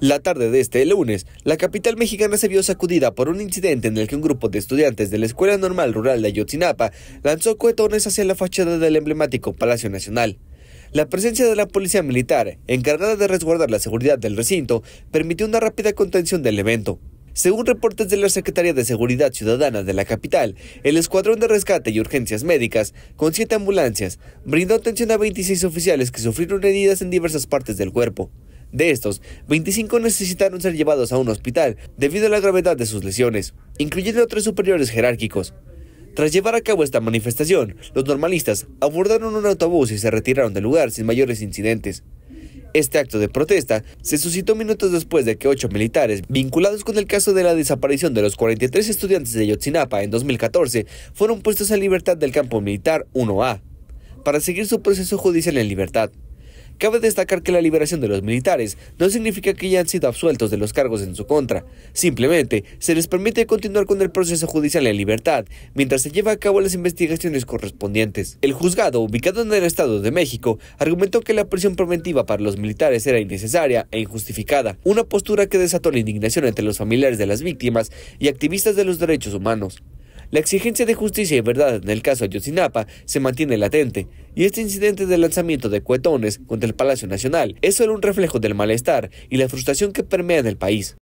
La tarde de este lunes, la capital mexicana se vio sacudida por un incidente en el que un grupo de estudiantes de la Escuela Normal Rural de Ayotzinapa lanzó cohetones hacia la fachada del emblemático Palacio Nacional. La presencia de la policía militar, encargada de resguardar la seguridad del recinto, permitió una rápida contención del evento. Según reportes de la Secretaría de Seguridad Ciudadana de la capital, el Escuadrón de Rescate y Urgencias Médicas, con siete ambulancias, brindó atención a 26 oficiales que sufrieron heridas en diversas partes del cuerpo. De estos, 25 necesitaron ser llevados a un hospital debido a la gravedad de sus lesiones, incluyendo a tres superiores jerárquicos. Tras llevar a cabo esta manifestación, los normalistas abordaron un autobús y se retiraron del lugar sin mayores incidentes. Este acto de protesta se suscitó minutos después de que ocho militares vinculados con el caso de la desaparición de los 43 estudiantes de Yotzinapa en 2014 fueron puestos en libertad del campo militar 1A para seguir su proceso judicial en libertad. Cabe destacar que la liberación de los militares no significa que ya han sido absueltos de los cargos en su contra, simplemente se les permite continuar con el proceso judicial en libertad mientras se lleva a cabo las investigaciones correspondientes. El juzgado, ubicado en el Estado de México, argumentó que la prisión preventiva para los militares era innecesaria e injustificada, una postura que desató la indignación entre los familiares de las víctimas y activistas de los derechos humanos. La exigencia de justicia y verdad en el caso Ayotzinapa se mantiene latente, y este incidente de lanzamiento de cuetones contra el Palacio Nacional es solo un reflejo del malestar y la frustración que permea en el país.